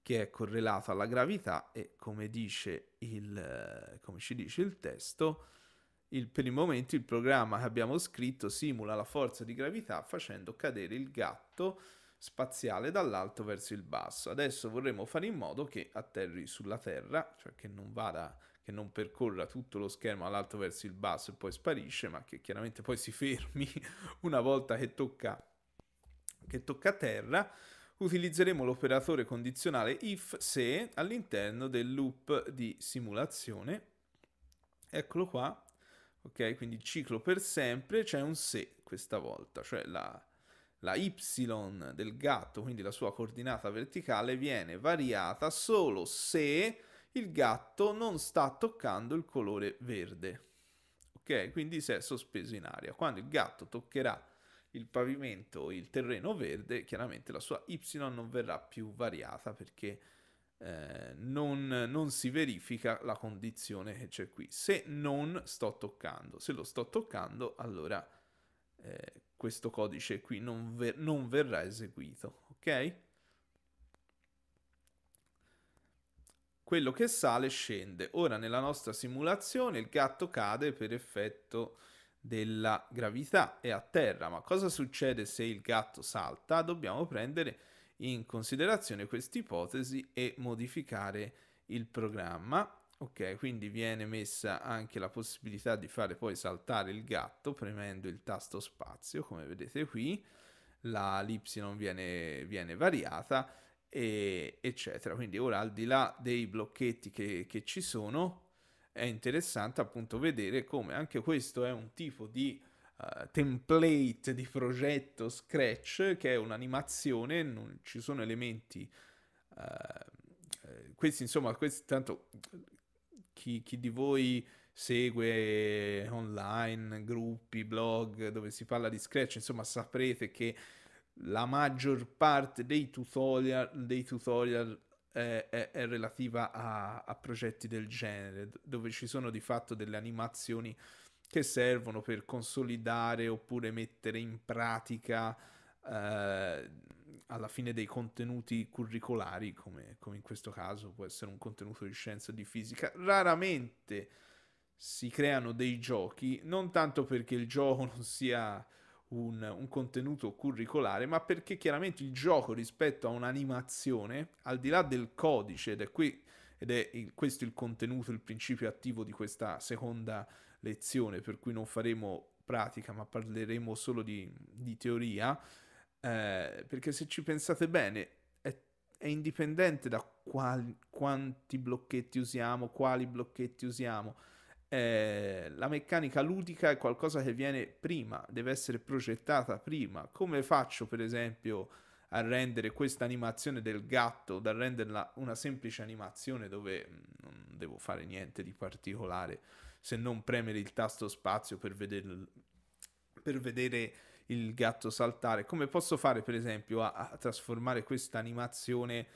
che è correlato alla gravità e come, dice il, come ci dice il testo, il, per il momento il programma che abbiamo scritto simula la forza di gravità facendo cadere il gatto spaziale dall'alto verso il basso. Adesso vorremmo fare in modo che atterri sulla Terra, cioè che non vada che non percorra tutto lo schermo dall'alto verso il basso e poi sparisce, ma che chiaramente poi si fermi una volta che tocca, che tocca terra utilizzeremo l'operatore condizionale if se all'interno del loop di simulazione. Eccolo qua. Ok, quindi ciclo per sempre, c'è un se questa volta, cioè la, la y del gatto, quindi la sua coordinata verticale, viene variata solo se il gatto non sta toccando il colore verde. Ok, quindi se è sospeso in aria. Quando il gatto toccherà il pavimento, il terreno verde, chiaramente la sua y non verrà più variata perché eh, non, non, si verifica la condizione che c'è qui. Se non sto toccando, se lo sto toccando, allora eh, questo codice qui non, ver- non verrà eseguito, ok? Quello che sale scende. Ora nella nostra simulazione il gatto cade per effetto della gravità è a terra, ma cosa succede se il gatto salta? Dobbiamo prendere in considerazione questa ipotesi e modificare il programma Ok, quindi viene messa anche la possibilità di fare poi saltare il gatto premendo il tasto spazio, come vedete qui, la l'y viene, viene variata, e, eccetera. Quindi ora al di là dei blocchetti che, che ci sono, è interessante appunto vedere come anche questo è un tipo di uh, template di progetto Scratch che è un'animazione, non ci sono elementi... Uh, questi insomma, questi, tanto chi, chi, di voi segue online gruppi, blog dove si parla di Scratch, insomma saprete che la maggior parte dei tutorial, dei tutorial eh, è, è, relativa a, a progetti del genere, dove ci sono di fatto delle animazioni che servono per consolidare oppure mettere in pratica eh, alla fine dei contenuti curricolari, come, come, in questo caso può essere un contenuto di scienza o di fisica, raramente si creano dei giochi, non tanto perché il gioco non sia un, un contenuto curricolare, ma perché chiaramente il gioco rispetto a un'animazione, al di là del codice, ed è, qui, ed è il, questo il contenuto, il principio attivo di questa seconda lezione, per cui non faremo pratica, ma parleremo solo di, di teoria, eh, perché se ci pensate bene, è, è indipendente da quali, quanti blocchetti usiamo, quali blocchetti usiamo. Eh, la meccanica ludica è qualcosa che viene prima, deve essere progettata prima. Come faccio, per esempio, a rendere questa animazione del gatto, da renderla una semplice animazione dove mm, non devo fare niente di particolare se non premere il tasto spazio per vedere, per vedere il gatto saltare. Come posso fare, per esempio, a, a trasformare questa animazione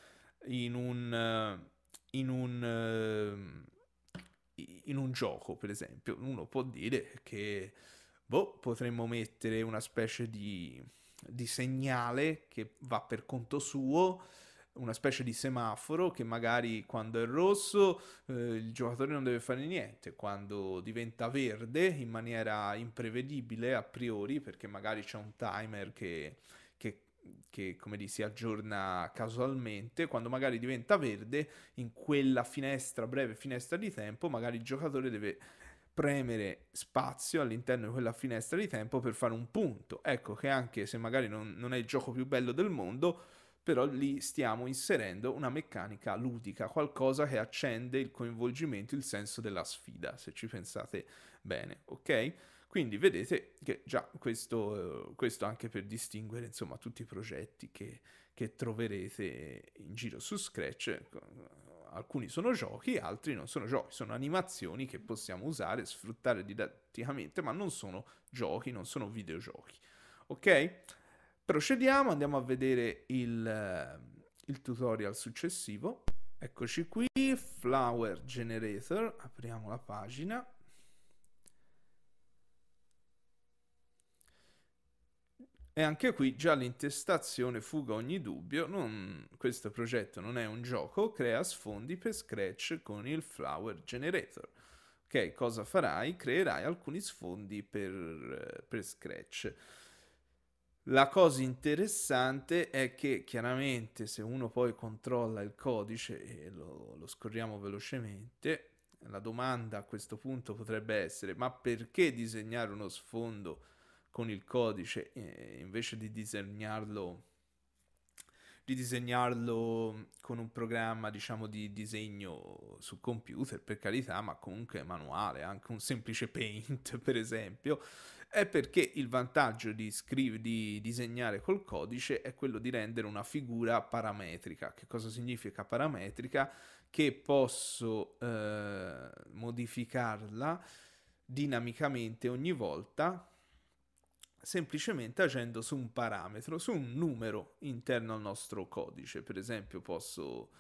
in un, eh, in un, eh, in un gioco, per esempio? Uno può dire che boh, potremmo mettere una specie di, di segnale che va per conto suo una specie di semaforo che magari quando è rosso eh, il giocatore non deve fare niente, quando diventa verde in maniera imprevedibile a priori perché magari c'è un timer che, che, che come dire, si aggiorna casualmente, quando magari diventa verde in quella finestra, breve finestra di tempo, magari il giocatore deve premere spazio all'interno di quella finestra di tempo per fare un punto. Ecco che anche se magari non, non è il gioco più bello del mondo, però lì stiamo inserendo una meccanica ludica, qualcosa che accende il coinvolgimento, il senso della sfida, se ci pensate bene, ok? Quindi vedete che già questo, eh, questo anche per distinguere insomma tutti i progetti che, che troverete in giro su Scratch, alcuni sono giochi, altri non sono giochi, sono animazioni che possiamo usare, sfruttare didatticamente, ma non sono giochi, non sono videogiochi. Ok? Procediamo, andiamo a vedere il, eh, il tutorial successivo. Eccoci qui, Flower Generator, apriamo la pagina. E anche qui già l'intestazione fuga ogni dubbio, non, questo progetto non è un gioco, crea sfondi per Scratch con il Flower Generator. Ok, cosa farai? Creerai alcuni sfondi per, eh, per Scratch. La cosa interessante è che chiaramente se uno poi controlla il codice e lo, lo scorriamo velocemente, la domanda a questo punto potrebbe essere ma perché disegnare uno sfondo con il codice eh, invece di disegnarlo, di disegnarlo con un programma diciamo di disegno su computer per carità ma comunque manuale anche un semplice paint per esempio è perché il vantaggio di, scriv- di disegnare col codice è quello di rendere una figura parametrica. Che cosa significa parametrica? Che posso eh, modificarla dinamicamente ogni volta semplicemente agendo su un parametro, su un numero interno al nostro codice. Per esempio posso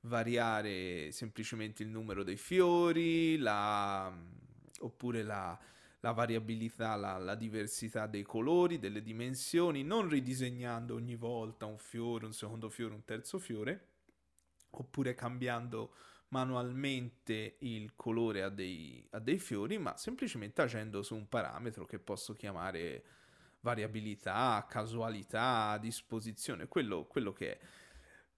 variare semplicemente il numero dei fiori, la... oppure la la variabilità, la, la diversità dei colori, delle dimensioni, non ridisegnando ogni volta un fiore, un secondo fiore, un terzo fiore, oppure cambiando manualmente il colore a dei, a dei, fiori, ma semplicemente agendo su un parametro che posso chiamare variabilità, casualità, disposizione, quello, quello che è.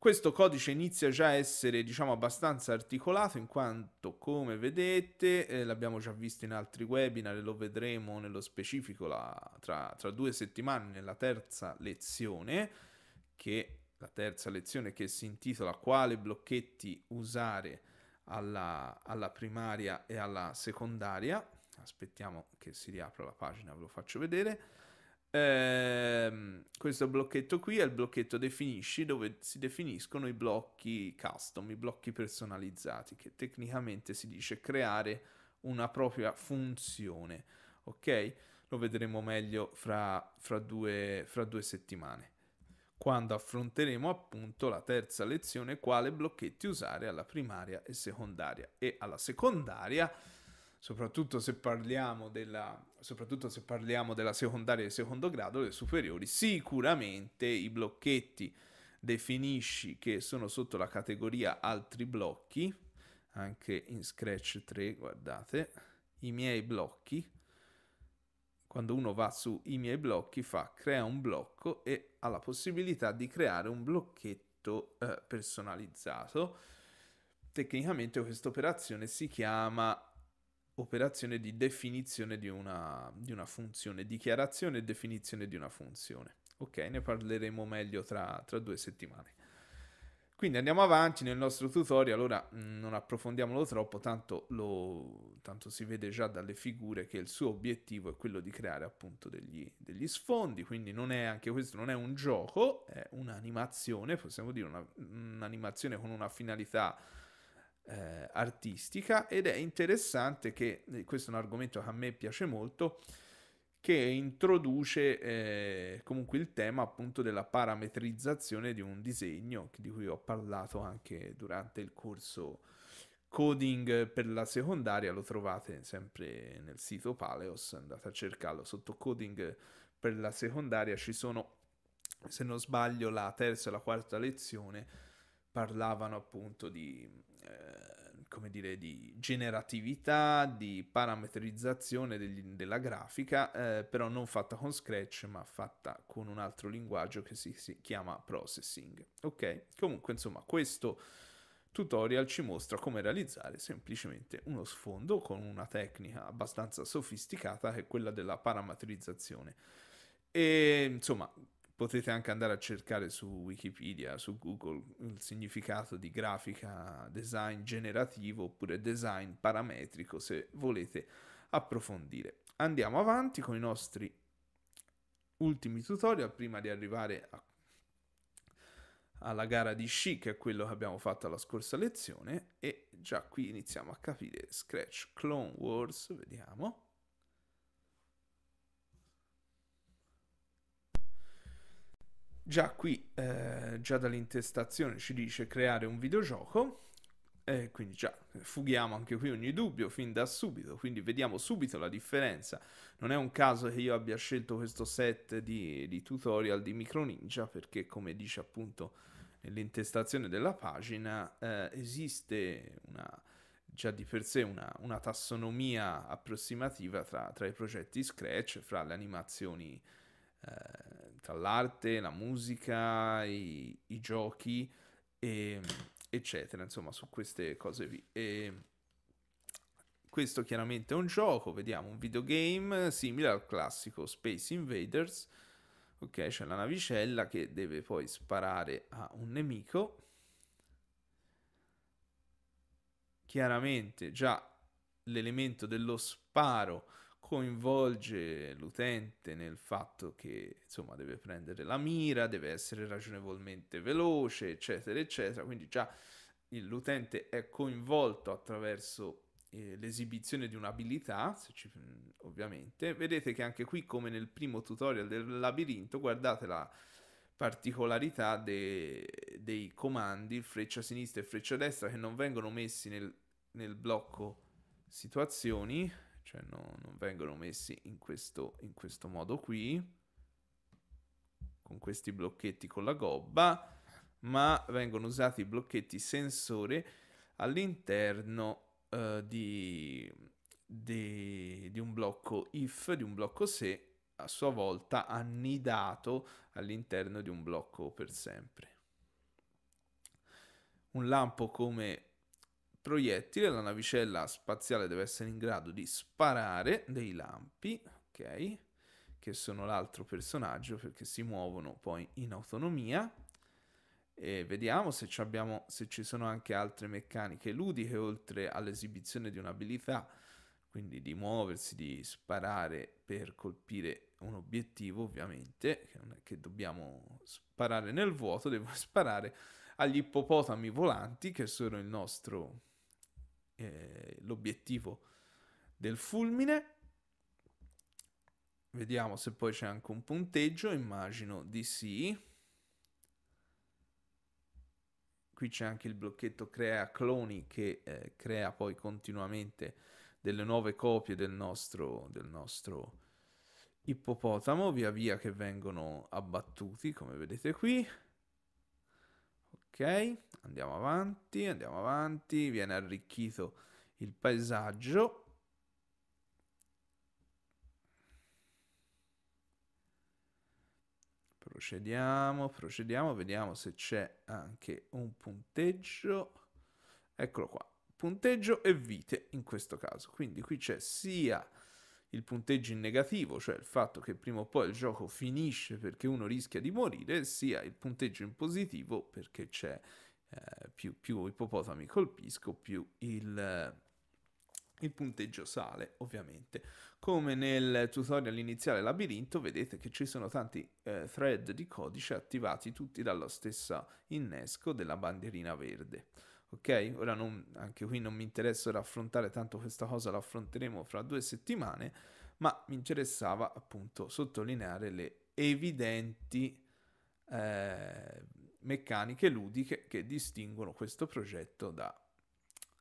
Questo codice inizia già a essere diciamo abbastanza articolato in quanto come vedete eh, l'abbiamo già visto in altri webinar e lo vedremo nello specifico la, tra, tra, due settimane nella terza lezione che la terza lezione che si intitola quale blocchetti usare alla, alla primaria e alla secondaria aspettiamo che si riapra la pagina ve lo faccio vedere Ehm, questo blocchetto qui è il blocchetto definisci dove si definiscono i blocchi custom, i blocchi personalizzati, che tecnicamente si dice creare una propria funzione. Ok? Lo vedremo meglio fra, fra, due, fra due settimane, quando affronteremo appunto la terza lezione, quale blocchetti usare alla primaria e secondaria. E alla secondaria, soprattutto se parliamo della soprattutto se parliamo della secondaria e del secondo grado, le superiori, sicuramente i blocchetti definisci che sono sotto la categoria altri blocchi, anche in Scratch 3, guardate, i miei blocchi, quando uno va su i miei blocchi fa crea un blocco e ha la possibilità di creare un blocchetto eh, personalizzato. Tecnicamente questa operazione si chiama operazione di definizione di una, di una funzione, dichiarazione e definizione di una funzione. Ok, ne parleremo meglio tra, tra due settimane. Quindi andiamo avanti nel nostro tutorial, ora mm, non approfondiamolo troppo, tanto, lo, tanto, si vede già dalle figure che il suo obiettivo è quello di creare appunto degli, degli sfondi, quindi non è, anche questo non è un gioco, è un'animazione, possiamo dire una, un'animazione con una finalità eh, artistica ed è interessante che, eh, questo è un argomento che a me piace molto, che introduce eh, comunque il tema appunto della parametrizzazione di un disegno di cui ho parlato anche durante il corso coding per la secondaria lo trovate sempre nel sito Paleos andate a cercarlo sotto coding per la secondaria ci sono se non sbaglio la terza e la quarta lezione parlavano appunto di, eh, come dire, di generatività, di parametrizzazione degli, della grafica, eh, però non fatta con Scratch, ma fatta con un altro linguaggio che si, si chiama Processing. Ok, comunque insomma questo tutorial ci mostra come realizzare semplicemente uno sfondo con una tecnica abbastanza sofisticata che è quella della parametrizzazione. E insomma, potete anche andare a cercare su Wikipedia, su Google, il significato di grafica design generativo oppure design parametrico se volete approfondire. Andiamo avanti con i nostri ultimi tutorial prima di arrivare a, alla gara di sci che è quello che abbiamo fatto alla scorsa lezione e già qui iniziamo a capire Scratch Clone Wars, vediamo Già qui, eh, già dall'intestazione ci dice creare un videogioco, eh, quindi già eh, fughiamo anche qui ogni dubbio fin da subito, quindi vediamo subito la differenza. Non è un caso che io abbia scelto questo set di, di tutorial di Micro Ninja perché come dice appunto nell'intestazione della pagina eh, esiste una, già di per sé una, una tassonomia approssimativa tra, tra, i progetti Scratch, fra le animazioni eh, tra l'arte, la musica, i, i giochi, e, ehm, eccetera, insomma, su queste cose vi. E ehm, questo chiaramente è un gioco, vediamo un videogame simile al classico Space Invaders. Ok, c'è la navicella che deve poi sparare a un nemico. Chiaramente già l'elemento dello sparo coinvolge l'utente nel fatto che insomma deve prendere la mira, deve essere ragionevolmente veloce, eccetera, eccetera. Quindi già l'utente è coinvolto attraverso eh, l'esibizione di un'abilità, ci, ovviamente. Vedete che anche qui, come nel primo tutorial del labirinto, guardate la particolarità de- dei comandi freccia sinistra e freccia destra che non vengono messi nel, nel blocco situazioni cioè no, non vengono messi in questo, in questo modo qui, con questi blocchetti con la gobba, ma vengono usati i blocchetti sensore all'interno eh, di, di, di un blocco if, di un blocco se, a sua volta annidato all'interno di un blocco per sempre. Un lampo come proiettile, la navicella spaziale deve essere in grado di sparare dei lampi, ok? Che sono l'altro personaggio perché si muovono poi in autonomia. E vediamo se, se ci sono anche altre meccaniche ludiche oltre all'esibizione di un'abilità, quindi di muoversi, di sparare per colpire un obiettivo, ovviamente, che non è che dobbiamo sparare nel vuoto, devo sparare agli ippopotami volanti che sono il nostro eh, l'obiettivo del fulmine. Vediamo se poi c'è anche un punteggio, immagino di sì. Qui c'è anche il blocchetto crea cloni che eh, crea poi continuamente delle nuove copie del nostro, del nostro ippopotamo via via che vengono abbattuti, come vedete qui. Ok, andiamo avanti, andiamo avanti, viene arricchito il paesaggio. Procediamo, procediamo, vediamo se c'è anche un punteggio. Eccolo qua, punteggio e vite in questo caso. Quindi qui c'è sia il punteggio in negativo, cioè il fatto che prima o poi il gioco finisce perché uno rischia di morire, sia il punteggio in positivo perché c'è eh, più, più, ippopotami colpisco, più il, il punteggio sale, ovviamente. Come nel tutorial iniziale labirinto, vedete che ci sono tanti eh, thread di codice attivati tutti dallo stesso innesco della bandierina verde. Ok? Ora non, anche qui non mi interessa raffrontare tanto questa cosa, la affronteremo fra due settimane, ma mi interessava appunto sottolineare le evidenti eh, meccaniche ludiche che distinguono questo progetto da,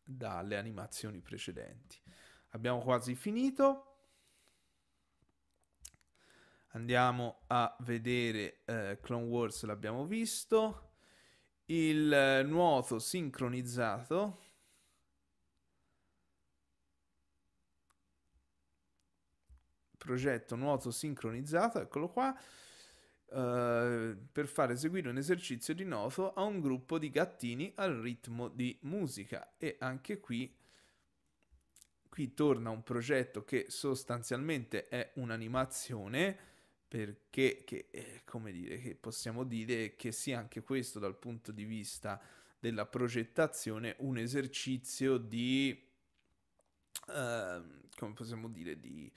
dalle animazioni precedenti. Abbiamo quasi finito. Andiamo a vedere eh, Clone Wars, l'abbiamo visto il eh, nuoto sincronizzato progetto nuoto sincronizzato, eccolo qua, eh, per far eseguire un esercizio di nuoto a un gruppo di gattini al ritmo di musica. E anche qui, qui torna un progetto che sostanzialmente è un'animazione perché, che, eh, come dire, che possiamo dire che sia anche questo dal punto di vista della progettazione un esercizio di, uh, come possiamo dire, di,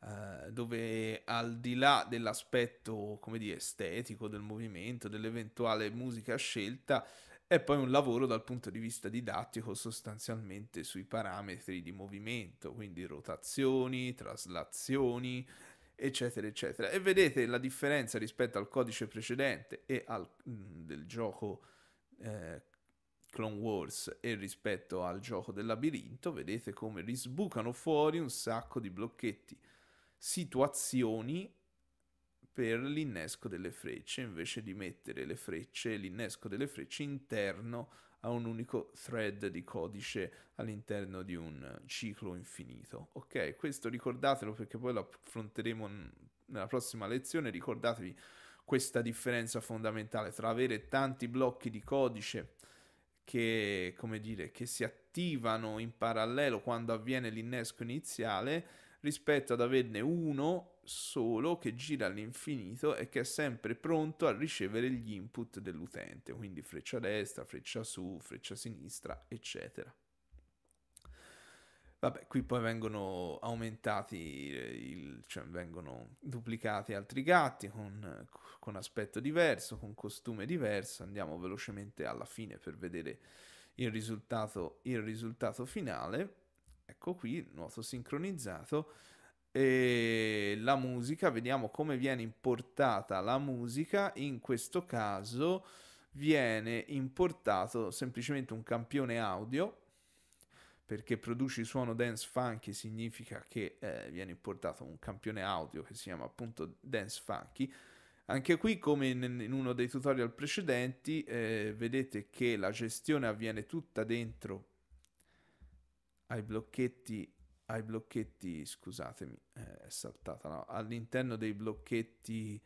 uh, dove al di là dell'aspetto, come dire, estetico del movimento, dell'eventuale musica scelta, è poi un lavoro dal punto di vista didattico sostanzialmente sui parametri di movimento, quindi rotazioni, traslazioni, eccetera, eccetera. E vedete la differenza rispetto al codice precedente e al, mm, del gioco eh, Clone Wars e rispetto al gioco del labirinto, vedete come risbucano fuori un sacco di blocchetti, situazioni per l'innesco delle frecce, invece di mettere le frecce, l'innesco delle frecce interno a un unico thread di codice all'interno di un ciclo infinito. Ok, questo ricordatelo perché poi lo affronteremo nella prossima lezione. Ricordatevi questa differenza fondamentale tra avere tanti blocchi di codice che, come dire, che si attivano in parallelo quando avviene l'innesco iniziale rispetto ad averne uno solo che gira all'infinito e che è sempre pronto a ricevere gli input dell'utente, quindi freccia destra, freccia su, freccia sinistra, eccetera. Vabbè, qui poi vengono aumentati, eh, il, cioè vengono duplicati altri gatti con, con aspetto diverso, con costume diverso. Andiamo velocemente alla fine per vedere il risultato, il risultato finale. Ecco qui, nuoto sincronizzato e la musica, vediamo come viene importata la musica, in questo caso viene importato semplicemente un campione audio perché produci suono dance funky significa che eh, viene importato un campione audio che si chiama appunto dance funky anche qui come in, in uno dei tutorial precedenti eh, vedete che la gestione avviene tutta dentro ai blocchetti ai blocchetti, scusatemi, eh, è saltata, no? all'interno dei blocchetti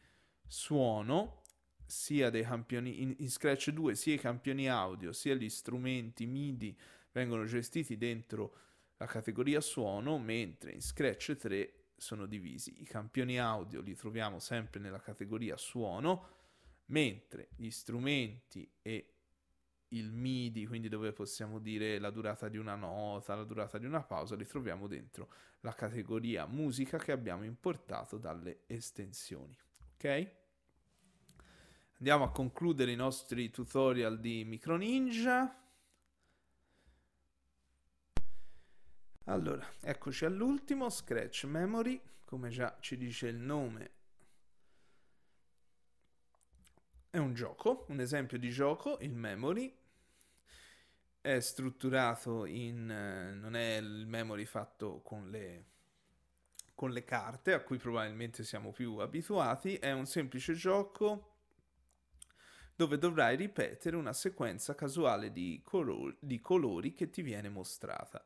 suono, sia dei campioni in, in Scratch 2, sia i campioni audio, sia gli strumenti MIDI vengono gestiti dentro la categoria suono, mentre in Scratch 3 sono divisi. I campioni audio li troviamo sempre nella categoria suono, mentre gli strumenti e il MIDI, quindi dove possiamo dire la durata di una nota, la durata di una pausa, li troviamo dentro la categoria musica che abbiamo importato dalle estensioni. Ok? Andiamo a concludere i nostri tutorial di Micro Ninja. Allora, eccoci all'ultimo, Scratch Memory, come già ci dice il nome, è un gioco, un esempio di gioco, il memory. È strutturato in... Eh, non è il memory fatto con le con le carte, a cui probabilmente siamo più abituati, è un semplice gioco dove dovrai ripetere una sequenza casuale di, colo- di colori che ti viene mostrata.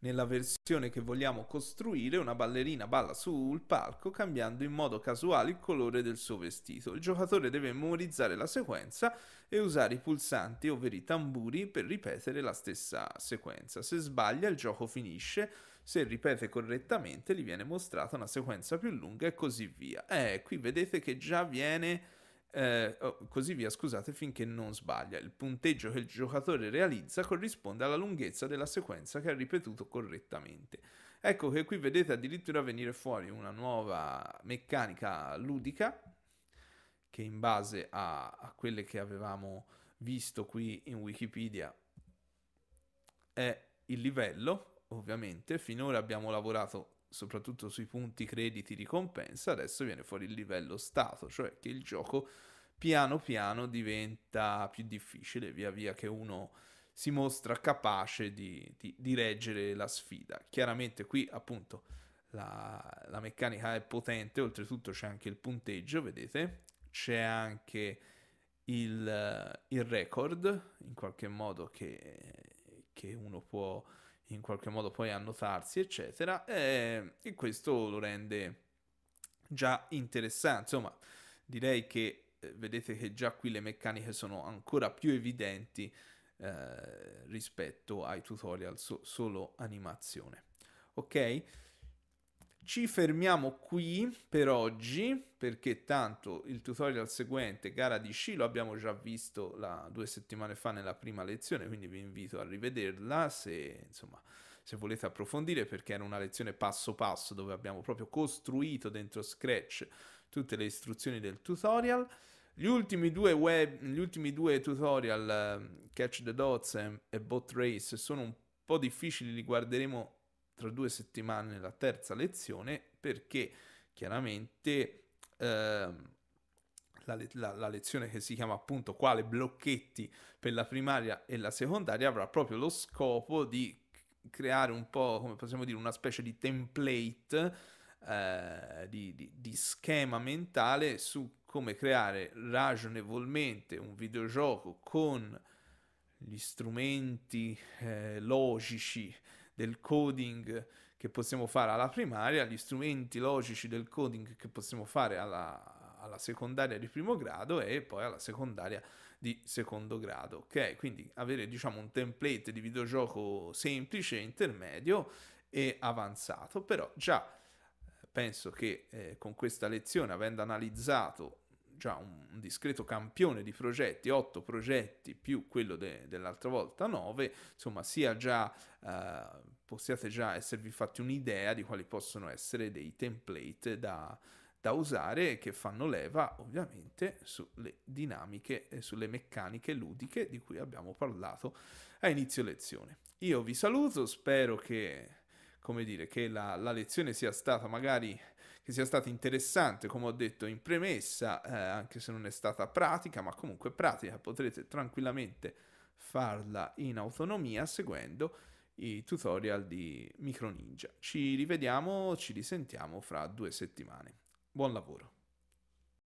Nella versione che vogliamo costruire, una ballerina balla sul palco cambiando in modo casuale il colore del suo vestito. Il giocatore deve memorizzare la sequenza e usare i pulsanti, ovvero i tamburi, per ripetere la stessa sequenza. Se sbaglia, il gioco finisce. Se ripete correttamente, gli viene mostrata una sequenza più lunga e così via. Eh, qui vedete che già viene eh, oh, così via, scusate, finché non sbaglia. Il punteggio che il giocatore realizza corrisponde alla lunghezza della sequenza che ha ripetuto correttamente. Ecco che qui vedete addirittura venire fuori una nuova meccanica ludica che in base a, a quelle che avevamo visto qui in Wikipedia è il livello, ovviamente. Finora abbiamo lavorato soprattutto sui punti crediti ricompensa, adesso viene fuori il livello stato, cioè che il gioco piano piano diventa più difficile via via che uno si mostra capace di, di, di reggere la sfida. Chiaramente qui appunto la, la, meccanica è potente, oltretutto c'è anche il punteggio, vedete, c'è anche il, il record in qualche modo che, che uno può in qualche modo poi annotarsi, eccetera, e, e questo lo rende già interessante. Insomma, direi che eh, vedete che già qui le meccaniche sono ancora più evidenti eh, rispetto ai tutorial so- solo animazione. Ok? Ci fermiamo qui per oggi perché tanto il tutorial seguente, gara di sci, lo abbiamo già visto la, due settimane fa nella prima lezione, quindi vi invito a rivederla se, insomma, se volete approfondire perché era una lezione passo passo dove abbiamo proprio costruito dentro Scratch tutte le istruzioni del tutorial. Gli ultimi due, web, gli ultimi due tutorial, uh, Catch the Dots e, e Bot Race, sono un po' difficili, li guarderemo tra due settimane nella terza lezione, perché chiaramente uh, la, la, la, lezione che si chiama appunto quale blocchetti per la primaria e la secondaria avrà proprio lo scopo di creare un po', come possiamo dire, una specie di template eh, di, di, di, schema mentale su come creare ragionevolmente un videogioco con gli strumenti eh, logici del coding che possiamo fare alla primaria, gli strumenti logici del coding che possiamo fare alla, alla secondaria di primo grado e poi alla secondaria di secondo grado. Ok, quindi avere diciamo un template di videogioco semplice, intermedio e avanzato, però già penso che eh, con questa lezione, avendo analizzato già un, un, discreto campione di progetti, 8 progetti più quello de, dell'altra volta 9, insomma, sia già eh, possiate già esservi fatti un'idea di quali possono essere dei template da, da usare che fanno leva ovviamente sulle dinamiche e sulle meccaniche ludiche di cui abbiamo parlato a inizio lezione. Io vi saluto, spero che come dire, che la, la lezione sia stata magari sia stata interessante, come ho detto in premessa, eh, anche se non è stata pratica, ma comunque pratica, potrete tranquillamente farla in autonomia seguendo i tutorial di Micro Ninja. Ci rivediamo, ci risentiamo fra due settimane. Buon lavoro!